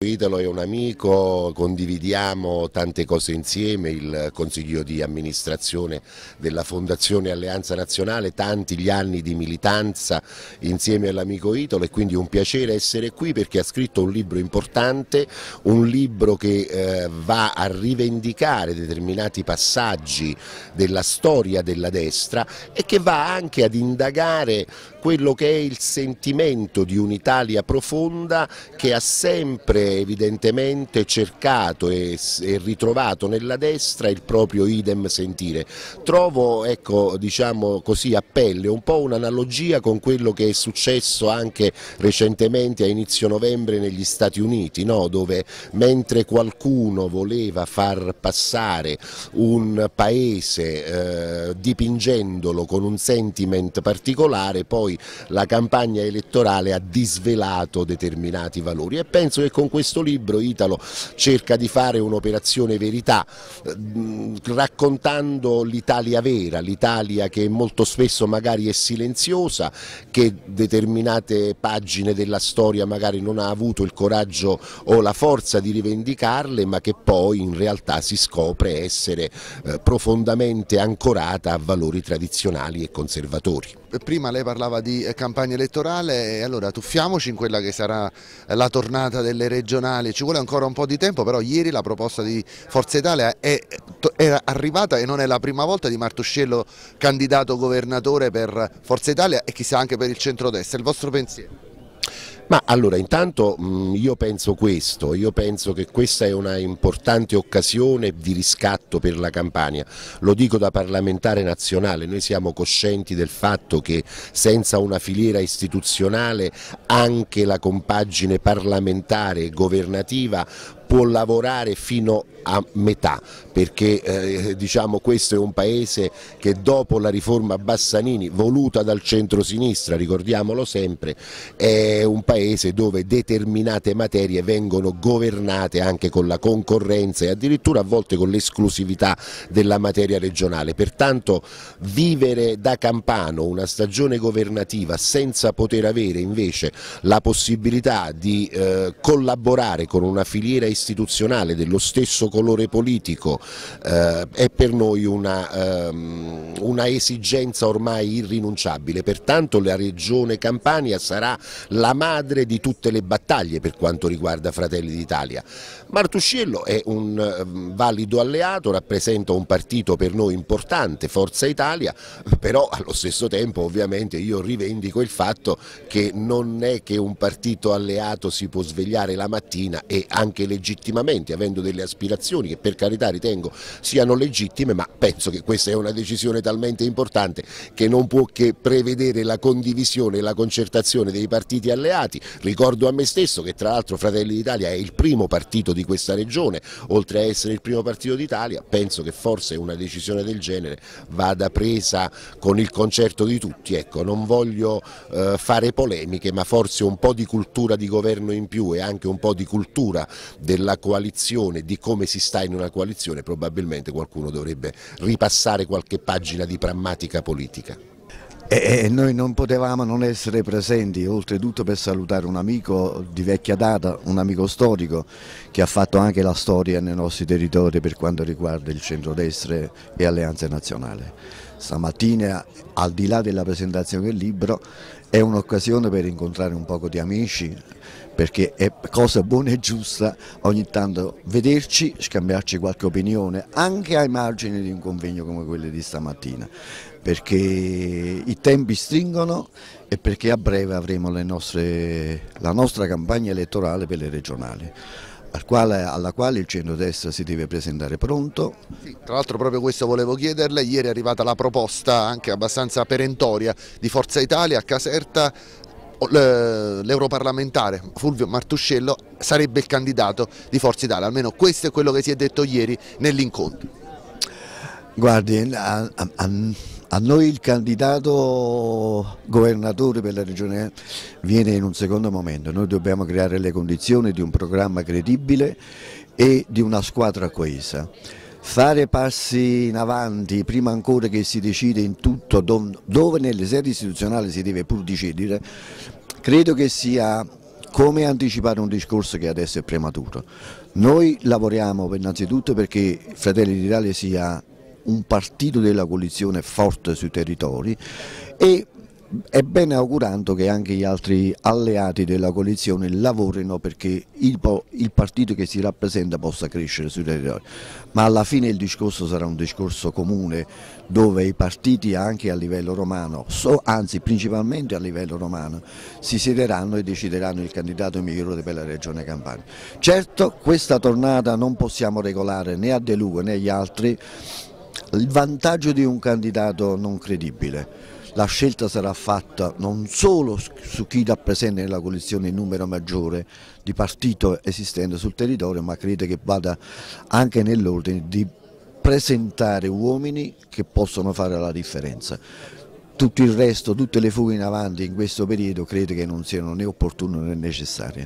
Italo è un amico, condividiamo tante cose insieme, il consiglio di amministrazione della Fondazione Alleanza Nazionale, tanti gli anni di militanza insieme all'amico Italo è quindi un piacere essere qui perché ha scritto un libro importante, un libro che eh, va a rivendicare determinati passaggi della storia della destra e che va anche ad indagare quello che è il sentimento di un'Italia profonda che ha sempre evidentemente cercato e, e, ritrovato nella destra il proprio idem sentire. Trovo, ecco, diciamo così a pelle, un po' un'analogia con quello che è successo anche recentemente a inizio novembre negli Stati Uniti, no? dove mentre qualcuno voleva far passare un paese eh, dipingendolo con un sentiment particolare, poi la campagna elettorale ha disvelato determinati valori e penso che con questo libro Italo cerca di fare un'operazione verità eh, raccontando l'Italia vera, l'Italia che molto spesso magari è silenziosa, che determinate pagine della storia magari non ha avuto il coraggio o la forza di rivendicarle ma che poi in realtà si scopre essere eh, profondamente ancorata a valori tradizionali e conservatori. Prima lei parlava di campagna elettorale e allora tuffiamoci in quella che sarà eh, la tornata delle regioni regionali, ci vuole ancora un po' di tempo, però ieri la proposta di Forza Italia è, è arrivata e non è la prima volta di Martuscello candidato governatore per Forza Italia e chissà anche per il centrodestra. Il vostro pensiero? Ma allora intanto mm, io penso questo, io penso che questa è una importante occasione di riscatto per la Campania, lo dico da parlamentare nazionale, noi siamo coscienti del fatto che senza una filiera istituzionale anche la compagine parlamentare e governativa può lavorare fino a metà perché eh, diciamo questo è un paese che dopo la riforma Bassanini voluta dal centro-sinistra, ricordiamolo sempre, è un paese dove determinate materie vengono governate anche con la concorrenza e addirittura a volte con l'esclusività della materia regionale, pertanto vivere da Campano una stagione governativa senza poter avere invece la possibilità di eh, collaborare con una filiera istituzionale istituzionale dello stesso colore politico eh, è per noi una, um, una, esigenza ormai irrinunciabile, pertanto la regione Campania sarà la madre di tutte le battaglie per quanto riguarda Fratelli d'Italia. Martuscello è un um, valido alleato, rappresenta un partito per noi importante, Forza Italia, però allo stesso tempo ovviamente io rivendico il fatto che non è che un partito alleato si può svegliare la mattina e anche leggere legittimamente, avendo delle aspirazioni che per carità ritengo siano legittime, ma penso che questa è una decisione talmente importante che non può che prevedere la condivisione e la concertazione dei partiti alleati. Ricordo a me stesso che tra l'altro Fratelli d'Italia è il primo partito di questa regione, oltre a essere il primo partito d'Italia, penso che forse una decisione del genere vada presa con il concerto di tutti. Ecco, non voglio eh, fare polemiche, ma forse un po' di cultura di governo in più e anche un po' di cultura del della coalizione, di come si sta in una coalizione, probabilmente qualcuno dovrebbe ripassare qualche pagina di prammatica politica. E noi non potevamo non essere presenti, oltretutto per salutare un amico di vecchia data, un amico storico che ha fatto anche la storia nei nostri territori per quanto riguarda il centrodestra e Alleanza Nazionale stamattina al di là della presentazione del libro è un'occasione per incontrare un poco di amici perché è cosa buona e giusta ogni tanto vederci, scambiarci qualche opinione anche ai margini di un convegno come quello di stamattina perché i tempi stringono e perché a breve avremo nostre, la nostra campagna elettorale per le regionali al quale, alla quale il centro-destra si deve presentare pronto. Sì, tra l'altro proprio questo volevo chiederle, ieri è arrivata la proposta anche abbastanza perentoria di Forza Italia a Caserta l'europarlamentare Fulvio Martuscello sarebbe il candidato di Forza Italia, almeno questo è quello che si è detto ieri nell'incontro. Guardi, a, a, a, noi il candidato governatore per la regione viene in un secondo momento, noi dobbiamo creare le condizioni di un programma credibile e di una squadra coesa. Fare passi in avanti prima ancora che si decide in tutto dove nelle sedi istituzionali si deve pur decidere, credo che sia come anticipare un discorso che adesso è prematuro. Noi lavoriamo innanzitutto perché Fratelli d'Italia sia un partito della coalizione forte sui territori e è bene augurando che anche gli altri alleati della coalizione lavorino perché il, il, partito che si rappresenta possa crescere sui territori, ma alla fine il discorso sarà un discorso comune dove i partiti anche a livello romano, so, anzi principalmente a livello romano, si siederanno e decideranno il candidato migliore per la regione Campania. Certo questa tornata non possiamo regolare né a De Luca né agli altri il vantaggio di un candidato non credibile. La scelta sarà fatta non solo su chi rappresenta nella coalizione il numero maggiore di partito esistente sul territorio, ma credo che vada anche nell'ordine di presentare uomini che possono fare la differenza. Tutto il resto, tutte le fughe in avanti in questo periodo credo che non siano né opportune né necessarie.